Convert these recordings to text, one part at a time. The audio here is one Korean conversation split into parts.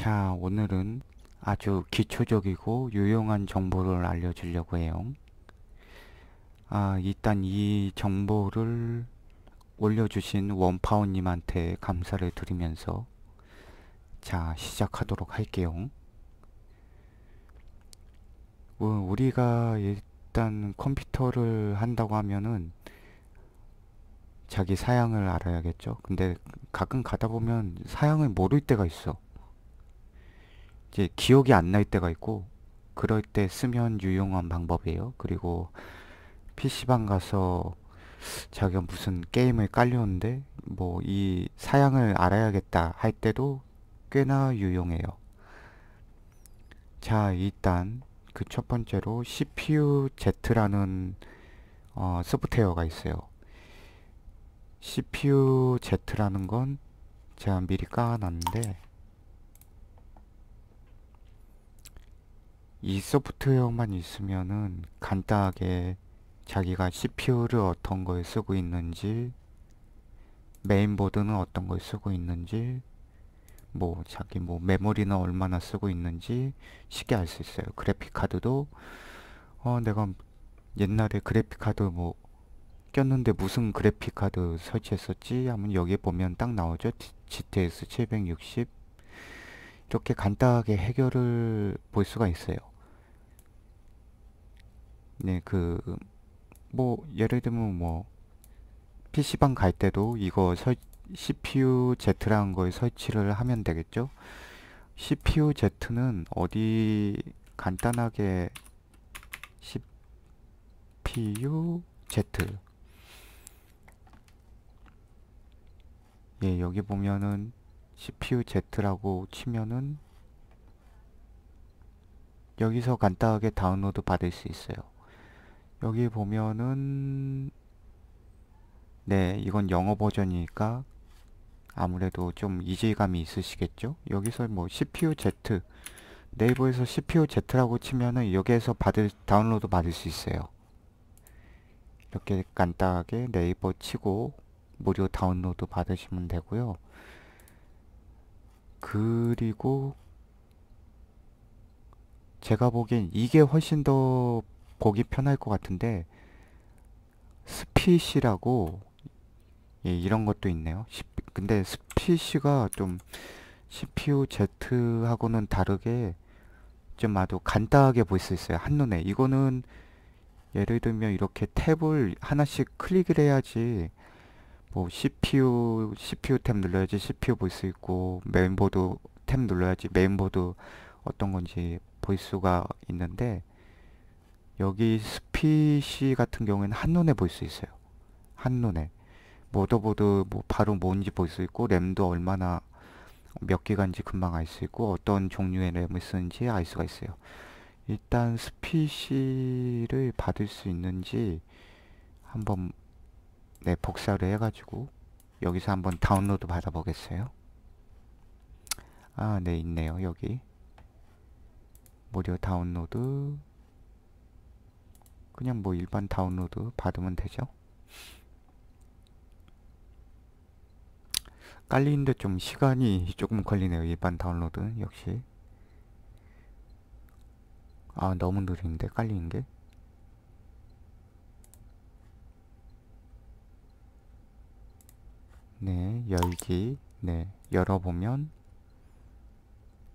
자 오늘은 아주 기초적이고 유용한 정보를 알려주려고 해요 아 일단 이 정보를 올려주신 원파워님한테 감사를 드리면서 자 시작하도록 할게요 우리가 일단 컴퓨터를 한다고 하면은 자기 사양을 알아야겠죠 근데 가끔 가다 보면 사양을 모를 때가 있어 이제 기억이 안 날 때가 있고 그럴 때 쓰면 유용한 방법이에요. 그리고 PC방 가서 자기가 무슨 게임을 깔려는데 뭐 이 사양을 알아야겠다 할 때도 꽤나 유용해요. 자, 일단 그 첫 번째로 CPU Z라는 어, 소프트웨어가 있어요. CPU Z라는 건 제가 미리 까놨는데 이 소프트웨어만 있으면은 간단하게 자기가 CPU를 어떤 거에 쓰고 있는지 메인보드는 어떤 걸 쓰고 있는지 뭐 자기 뭐 메모리는 얼마나 쓰고 있는지 쉽게 알 수 있어요 그래픽카드도 어 내가 옛날에 그래픽카드 뭐 꼈는데 무슨 그래픽카드 설치했었지 하면 여기 보면 딱 나오죠 GTX 760 이렇게 간단하게 해결을 볼 수가 있어요. 네, 그, 뭐, 예를 들면 뭐, PC방 갈 때도 이거 설, CPU Z라는 걸 설치를 하면 되겠죠? CPU Z는 어디 간단하게 CPU Z 예, 여기 보면은 CPU Z라고 치면은 여기서 간단하게 다운로드 받을 수 있어요. 여기 보면은 네 이건 영어 버전이니까 아무래도 좀 이질감이 있으시겠죠? 여기서 뭐 CPU Z 네이버에서 CPU Z라고 치면은 여기에서 받을 다운로드 받을 수 있어요. 이렇게 간단하게 네이버 치고 무료 다운로드 받으시면 되고요. 그리고 제가 보기엔 이게 훨씬 더 보기 편할 것 같은데 스피시라고 예, 이런 것도 있네요. 근데 스피시가 좀 CPU Z하고는 다르게 좀 아주 간단하게 볼 수 있어요. 한눈에. 이거는 예를 들면 이렇게 탭을 하나씩 클릭을 해야지 뭐 CPU CPU 탭 눌러야지 CPU 볼 수 있고 메인보드 탭 눌러야지 메인보드 어떤 건지 볼 수가 있는데 여기 스피시 같은 경우에는 한눈에 볼 수 있어요. 한눈에 모더보드뭐 바로 뭔지 볼 수 있고 램도 얼마나 몇기간인지 금방 알 수 있고 어떤 종류의 램을 쓰는지 알 수가 있어요. 일단 스피시를 받을 수 있는지 한번 네, 복사를 해가지고 여기서 한번 다운로드 받아보겠어요. 아, 네, 있네요. 여기. 무료 다운로드. 그냥 뭐 일반 다운로드 받으면 되죠. 깔리는데 좀 시간이 조금 걸리네요. 일반 다운로드 역시. 아, 너무 느린데, 깔리는 게. 네, 열기. 네, 열어보면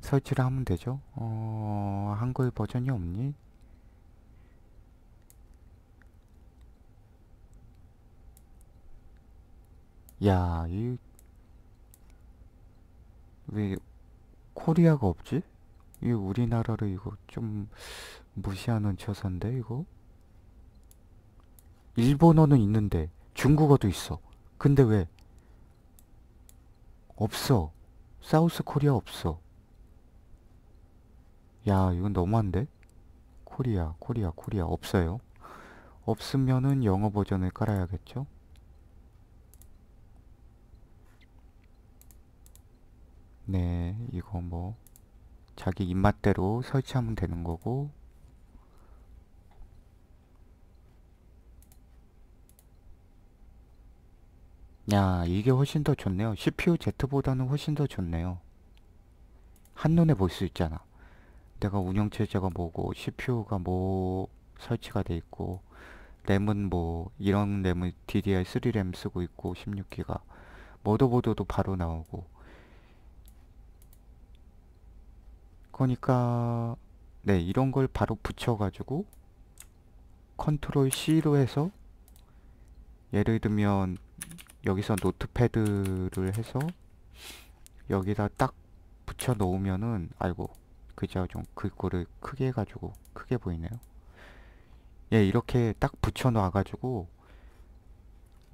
설치를 하면 되죠. 어, 한글 버전이 없니? 야, 이, 왜, 코리아가 없지? 이 우리나라를 이거 좀 무시하는 처사인데, 이거? 일본어는 있는데, 중국어도 있어. 근데 왜, 없어. 사우스 코리아 없어. 야, 이건 너무한데? 코리아, 코리아, 코리아 없어요. 없으면은 영어 버전을 깔아야겠죠? 네, 이거 뭐 자기 입맛대로 설치하면 되는 거고 야 이게 훨씬 더 좋네요 CPU Z보다는 훨씬 더 좋네요 한눈에 볼 수 있잖아 내가 운영체제가 뭐고 CPU가 뭐 설치가 돼 있고 램은 뭐 이런 램은 DDR3램 쓰고 있고 16기가 머더보드도 바로 나오고 그러니까 네 이런 걸 바로 붙여가지고 컨트롤 C로 해서 예를 들면 여기서 노트패드를 해서 여기다 딱 붙여 놓으면은 아이고 그저 좀 글꼴을 크게 해가지고 크게 보이네요 예 이렇게 딱 붙여 놔 가지고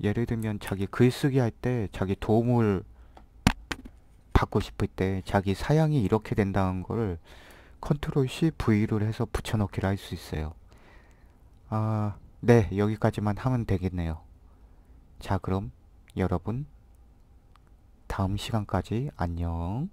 예를 들면 자기 글쓰기 할 때 자기 도움을 받고 싶을 때 자기 사양이 이렇게 된다는 거를 컨트롤 C V를 해서 붙여넣기를 할 수 있어요 아 네 여기까지만 하면 되겠네요 자 그럼 여러분, 다음 시간까지 안녕.